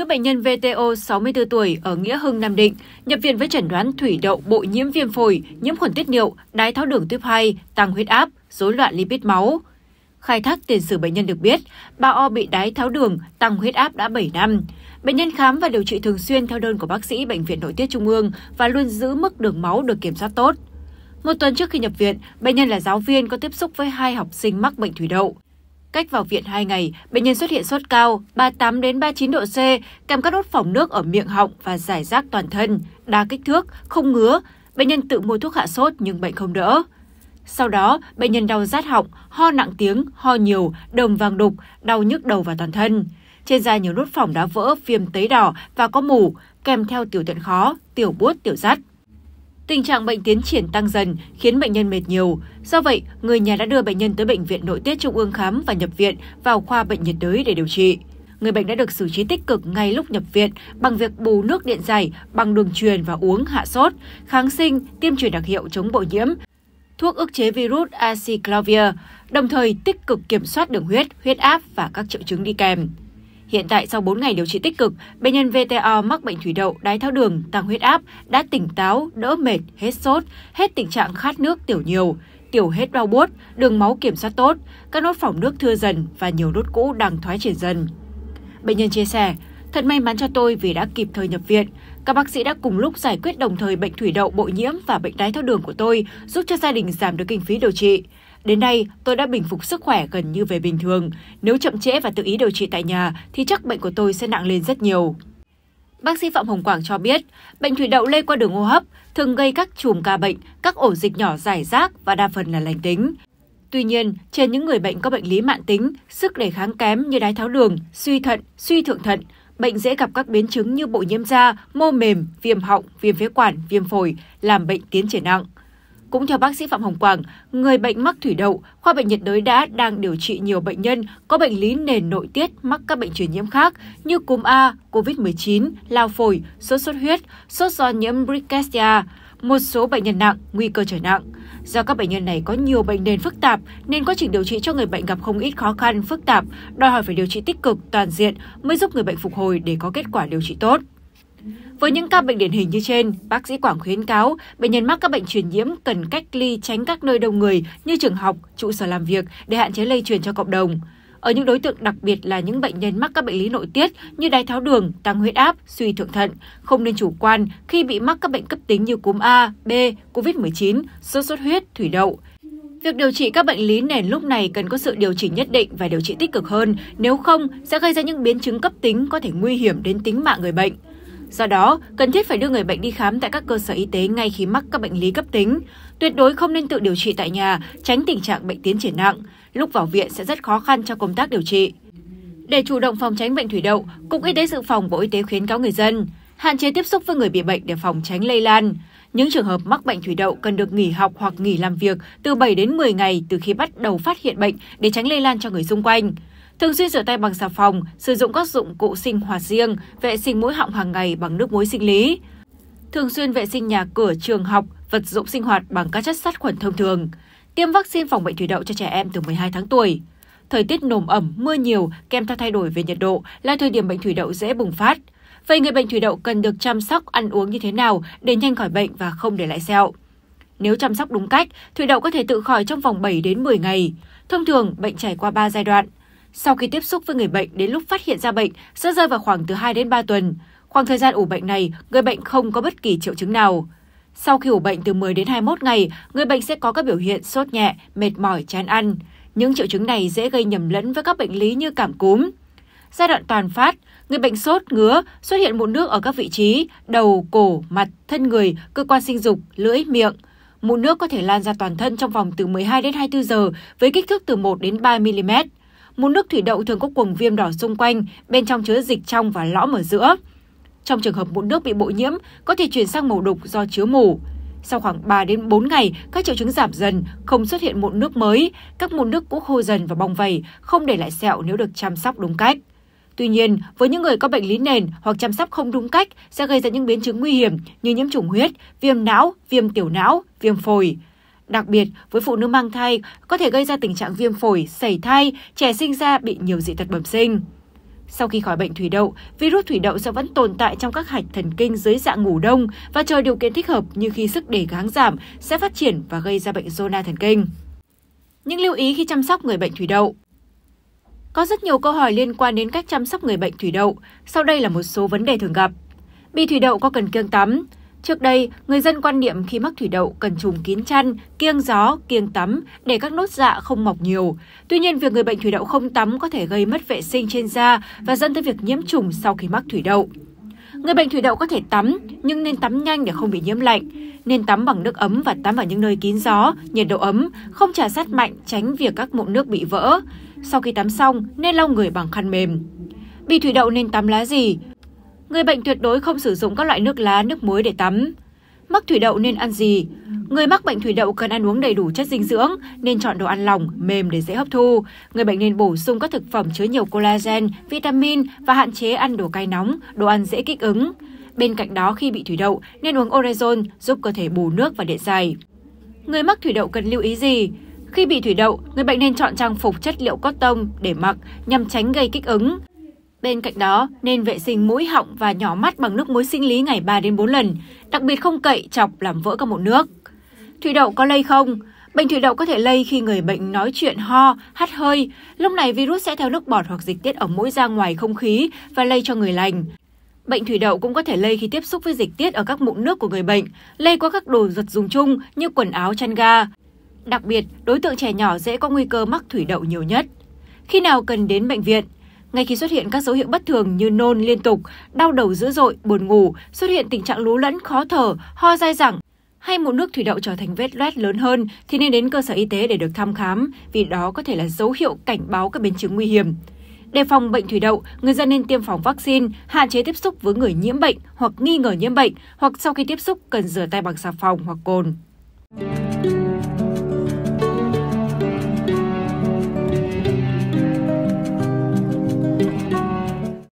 nữ bệnh nhân VTO 64 tuổi ở Nghĩa Hưng, Nam Định, nhập viện với chẩn đoán thủy đậu bội nhiễm viêm phổi, nhiễm khuẩn tiết niệu, đái tháo đường tuyếp 2, tăng huyết áp, rối loạn lipid máu. Khai thác tiền sử bệnh nhân được biết, bà O bị đái tháo đường, tăng huyết áp đã 7 năm. Bệnh nhân khám và điều trị thường xuyên theo đơn của bác sĩ Bệnh viện Nội tiết Trung ương và luôn giữ mức đường máu được kiểm soát tốt. Một tuần trước khi nhập viện, bệnh nhân là giáo viên có tiếp xúc với hai học sinh mắc bệnh thủy đậu. Cách vào viện 2 ngày, bệnh nhân xuất hiện sốt cao 38 đến 39 độ C, kèm các đốt phỏng nước ở miệng họng và giải rác toàn thân, đa kích thước, không ngứa. Bệnh nhân tự mua thuốc hạ sốt nhưng bệnh không đỡ. Sau đó, bệnh nhân đau rát họng, ho nặng tiếng, ho nhiều, đồng vàng đục, đau nhức đầu và toàn thân. Trên da nhiều nốt phỏng đã vỡ, viêm tấy đỏ và có mủ, kèm theo tiểu tiện khó, tiểu buốt, tiểu rắt Tình trạng bệnh tiến triển tăng dần khiến bệnh nhân mệt nhiều. Do vậy, người nhà đã đưa bệnh nhân tới bệnh viện nội tiết trung ương khám và nhập viện vào khoa bệnh nhiệt đới để điều trị. Người bệnh đã được xử trí tích cực ngay lúc nhập viện bằng việc bù nước điện giải bằng đường truyền và uống hạ sốt, kháng sinh, tiêm truyền đặc hiệu chống bội nhiễm, thuốc ức chế virus aciclovir, đồng thời tích cực kiểm soát đường huyết, huyết áp và các triệu chứng đi kèm. Hiện tại sau 4 ngày điều trị tích cực, bệnh nhân VTO mắc bệnh thủy đậu, đái tháo đường, tăng huyết áp, đã tỉnh táo, đỡ mệt, hết sốt, hết tình trạng khát nước tiểu nhiều, tiểu hết đau buốt, đường máu kiểm soát tốt, các nốt phỏng nước thưa dần và nhiều nốt cũ đang thoái triển dần. Bệnh nhân chia sẻ, Thật may mắn cho tôi vì đã kịp thời nhập viện. Các bác sĩ đã cùng lúc giải quyết đồng thời bệnh thủy đậu bội nhiễm và bệnh đái tháo đường của tôi, giúp cho gia đình giảm được kinh phí điều trị. Đến nay, tôi đã bình phục sức khỏe gần như về bình thường. Nếu chậm trễ và tự ý điều trị tại nhà thì chắc bệnh của tôi sẽ nặng lên rất nhiều. Bác sĩ Phạm Hồng Quảng cho biết, bệnh thủy đậu lây qua đường hô hấp thường gây các chùm ca bệnh, các ổ dịch nhỏ giải rác và đa phần là lành tính. Tuy nhiên, trên những người bệnh có bệnh lý mạng tính, sức đề kháng kém như đái tháo đường, suy thận, suy thượng thận, bệnh dễ gặp các biến chứng như bội nhiễm da, mô mềm, viêm họng, viêm phế quản, viêm phổi, làm bệnh tiến triển nặng. Cũng theo bác sĩ Phạm Hồng Quảng, người bệnh mắc thủy đậu, khoa bệnh nhiệt đới đã đang điều trị nhiều bệnh nhân có bệnh lý nền nội tiết mắc các bệnh truyền nhiễm khác như cúm A, COVID-19, lao phổi, sốt xuất huyết, sốt do nhiễm Rickettsia, một số bệnh nhân nặng, nguy cơ trở nặng. Do các bệnh nhân này có nhiều bệnh nền phức tạp nên quá trình điều trị cho người bệnh gặp không ít khó khăn, phức tạp, đòi hỏi phải điều trị tích cực, toàn diện mới giúp người bệnh phục hồi để có kết quả điều trị tốt. Với những ca bệnh điển hình như trên, bác sĩ Quảng khuyến cáo bệnh nhân mắc các bệnh truyền nhiễm cần cách ly tránh các nơi đông người như trường học, trụ sở làm việc để hạn chế lây truyền cho cộng đồng. Ở những đối tượng đặc biệt là những bệnh nhân mắc các bệnh lý nội tiết như đái tháo đường, tăng huyết áp, suy thượng thận, không nên chủ quan khi bị mắc các bệnh cấp tính như cúm A, B, COVID-19, sốt xuất huyết, thủy đậu. Việc điều trị các bệnh lý nền lúc này cần có sự điều chỉnh nhất định và điều trị tích cực hơn, nếu không sẽ gây ra những biến chứng cấp tính có thể nguy hiểm đến tính mạng người bệnh. Do đó, cần thiết phải đưa người bệnh đi khám tại các cơ sở y tế ngay khi mắc các bệnh lý cấp tính. Tuyệt đối không nên tự điều trị tại nhà, tránh tình trạng bệnh tiến triển nặng. Lúc vào viện sẽ rất khó khăn cho công tác điều trị. Để chủ động phòng tránh bệnh thủy đậu, Cục Y tế Dự phòng Bộ Y tế khuyến cáo người dân hạn chế tiếp xúc với người bị bệnh để phòng tránh lây lan. Những trường hợp mắc bệnh thủy đậu cần được nghỉ học hoặc nghỉ làm việc từ 7 đến 10 ngày từ khi bắt đầu phát hiện bệnh để tránh lây lan cho người xung quanh. Thường xuyên rửa tay bằng xà phòng, sử dụng các dụng cụ sinh hoạt riêng, vệ sinh mũi họng hàng ngày bằng nước muối sinh lý. Thường xuyên vệ sinh nhà cửa, trường học, vật dụng sinh hoạt bằng các chất sát khuẩn thông thường. Tiêm vaccine phòng bệnh thủy đậu cho trẻ em từ 12 tháng tuổi. Thời tiết nồm ẩm, mưa nhiều, kèm theo thay đổi về nhiệt độ là thời điểm bệnh thủy đậu dễ bùng phát. Vậy người bệnh thủy đậu cần được chăm sóc ăn uống như thế nào để nhanh khỏi bệnh và không để lại sẹo? Nếu chăm sóc đúng cách, thủy đậu có thể tự khỏi trong vòng 7 đến 10 ngày. Thông thường, bệnh trải qua 3 giai đoạn – sau khi tiếp xúc với người bệnh đến lúc phát hiện ra bệnh sẽ rơi vào khoảng từ 2 đến 3 tuần. Khoảng thời gian ủ bệnh này, người bệnh không có bất kỳ triệu chứng nào. Sau khi ủ bệnh từ 10 đến 21 ngày, người bệnh sẽ có các biểu hiện sốt nhẹ, mệt mỏi, chán ăn. Những triệu chứng này dễ gây nhầm lẫn với các bệnh lý như cảm cúm. Giai đoạn toàn phát, người bệnh sốt, ngứa, xuất hiện mụn nước ở các vị trí đầu, cổ, mặt, thân người, cơ quan sinh dục, lưỡi, miệng. Mụn nước có thể lan ra toàn thân trong vòng từ 12 đến 24 giờ với kích thước từ 1 đến 3 mm mụn nước thủy đậu thường có cuồng viêm đỏ xung quanh, bên trong chứa dịch trong và lõm ở giữa. Trong trường hợp mụn nước bị bội nhiễm, có thể chuyển sang màu đục do chứa mủ. Sau khoảng 3 đến 4 ngày, các triệu chứng giảm dần, không xuất hiện mụn nước mới, các mụn nước cũng khô dần và bong vẩy, không để lại sẹo nếu được chăm sóc đúng cách. Tuy nhiên, với những người có bệnh lý nền hoặc chăm sóc không đúng cách sẽ gây ra những biến chứng nguy hiểm như nhiễm trùng huyết, viêm não, viêm tiểu não, viêm phổi. Đặc biệt, với phụ nữ mang thai có thể gây ra tình trạng viêm phổi, sẩy thai, trẻ sinh ra bị nhiều dị tật bẩm sinh. Sau khi khỏi bệnh thủy đậu, virus thủy đậu sẽ vẫn tồn tại trong các hạch thần kinh dưới dạng ngủ đông và chờ điều kiện thích hợp như khi sức đề kháng giảm sẽ phát triển và gây ra bệnh zona thần kinh. Những lưu ý khi chăm sóc người bệnh thủy đậu Có rất nhiều câu hỏi liên quan đến cách chăm sóc người bệnh thủy đậu. Sau đây là một số vấn đề thường gặp. Bị thủy đậu có cần kiêng tắm? Trước đây, người dân quan niệm khi mắc thủy đậu cần trùng kín chăn, kiêng gió, kiêng tắm để các nốt dạ không mọc nhiều. Tuy nhiên, việc người bệnh thủy đậu không tắm có thể gây mất vệ sinh trên da và dẫn tới việc nhiễm trùng sau khi mắc thủy đậu. Người bệnh thủy đậu có thể tắm, nhưng nên tắm nhanh để không bị nhiễm lạnh. Nên tắm bằng nước ấm và tắm vào những nơi kín gió, nhiệt độ ấm, không trà sát mạnh tránh việc các mụn nước bị vỡ. Sau khi tắm xong, nên lau người bằng khăn mềm. Bị thủy đậu nên tắm lá gì? Người bệnh tuyệt đối không sử dụng các loại nước lá, nước muối để tắm. Mắc thủy đậu nên ăn gì? Người mắc bệnh thủy đậu cần ăn uống đầy đủ chất dinh dưỡng, nên chọn đồ ăn lỏng, mềm để dễ hấp thu. Người bệnh nên bổ sung các thực phẩm chứa nhiều collagen, vitamin và hạn chế ăn đồ cay nóng, đồ ăn dễ kích ứng. Bên cạnh đó, khi bị thủy đậu, nên uống orezon giúp cơ thể bù nước và điện giải. Người mắc thủy đậu cần lưu ý gì? Khi bị thủy đậu, người bệnh nên chọn trang phục chất liệu cotton để mặc nhằm tránh gây kích ứng. Bên cạnh đó, nên vệ sinh mũi họng và nhỏ mắt bằng nước muối sinh lý ngày 3 đến 4 lần, đặc biệt không cậy, chọc làm vỡ các mụn nước. Thủy đậu có lây không? Bệnh thủy đậu có thể lây khi người bệnh nói chuyện ho, hắt hơi. Lúc này virus sẽ theo nước bọt hoặc dịch tiết ở mũi ra ngoài không khí và lây cho người lành. Bệnh thủy đậu cũng có thể lây khi tiếp xúc với dịch tiết ở các mụn nước của người bệnh, lây qua các đồ vật dùng chung như quần áo chăn ga. Đặc biệt, đối tượng trẻ nhỏ dễ có nguy cơ mắc thủy đậu nhiều nhất. Khi nào cần đến bệnh viện? Ngay khi xuất hiện các dấu hiệu bất thường như nôn liên tục, đau đầu dữ dội, buồn ngủ, xuất hiện tình trạng lú lẫn, khó thở, ho dai dẳng, hay mụn nước thủy đậu trở thành vết loét lớn hơn thì nên đến cơ sở y tế để được thăm khám vì đó có thể là dấu hiệu cảnh báo các biến chứng nguy hiểm. Để phòng bệnh thủy đậu, người dân nên tiêm phòng vaccine, hạn chế tiếp xúc với người nhiễm bệnh hoặc nghi ngờ nhiễm bệnh, hoặc sau khi tiếp xúc cần rửa tay bằng xà phòng hoặc cồn.